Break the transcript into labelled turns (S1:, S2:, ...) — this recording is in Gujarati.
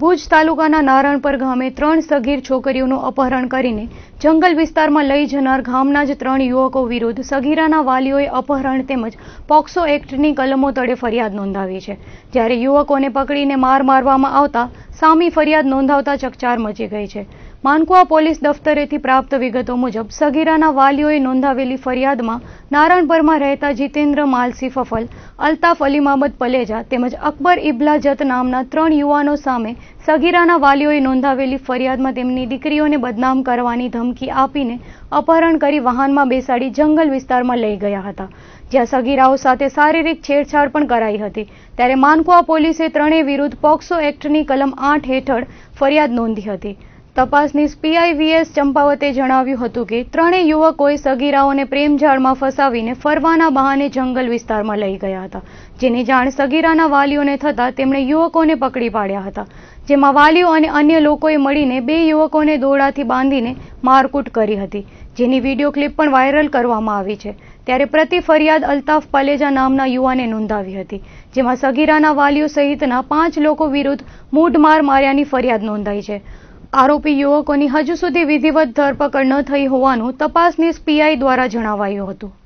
S1: ભુજ તાલુકાના નારણપર ગામે ત્રણ સગીર છોકરીઓનું અપહરણ કરીને જંગલ વિસ્તારમાં લઈ જનાર ગામના જ ત્રણ યુવકો વિરુદ્ધ સગીરાના વાલીઓએ અપહરણ તેમજ પોક્સો એક્ટની કલમો તળે ફરિયાદ નોંધાવી છે જ્યારે યુવકોને પકડીને માર મારવામાં આવતા સામી ફરિયાદ નોંધાવતા ચકચાર મચી ગઈ છે માનકુવા પોલીસ દફતરેથી પ્રાપ્ત વિગતો મુજબ સગીરાના વાલીઓએ નોંધાવેલી ફરિયાદમાં નારાયણપુરમાં રહેતા જીતેન્દ્ર માલસી ફફલ અલ્તાફ અલી પલેજા તેમજ અકબર ઇબ્લા જત નામના ત્રણ યુવાનો સામે સગીરાના વાલીઓએ નોંધાવેલી ફરિયાદમાં તેમની દીકરીઓને બદનામ કરવાની ધમકી આપીને અપહરણ કરી વાહનમાં બેસાડી જંગલ વિસ્તારમાં લઈ ગયા હતા જ્યાં સગીરાઓ સાથે શારીરિક છેડછાડ પણ કરાઈ હતી ત્યારે માનકુઆ પોલીસે ત્રણેય વિરુદ્ધ પોક્સો એક્ટની કલમ આઠ હેઠળ ફરિયાદ નોંધી હતી તપાસની પીઆઈવીએસ ચંપાવતે જણાવ્યું હતું કે ત્રણેય યુવકોએ સગીરાઓને પ્રેમઝાળમાં ફસાવીને ફરવાના બહાને જંગલ વિસ્તારમાં લઈ ગયા હતા જેની જાણ સગીરાના વાલીઓને થતાં તેમણે યુવકોને પકડી પાડ્યા હતા જેમાં વાલીઓ અને અન્ય લોકોએ મળીને બે યુવકોને દોડાથી બાંધીને મારકૂટ કરી હતી જેની વિડીયો ક્લિપ પણ વાયરલ કરવામાં આવી છે ત્યારે પ્રતિ ફરિયાદ અલ્તાફ પાલેજા નામના યુવાને નોંધાવી હતી જેમાં સગીરાના વાલીઓ સહિતના પાંચ લોકો વિરુદ્ધ મૂઢમાર માર્યાની ફરિયાદ નોંધાઈ છે આરોપી યુવકોની હજુ સુધી વિધિવત ધરપકડ ન થઈ હોવાનું તપાસની પીઆઈ દ્વારા જણાવાયું હતું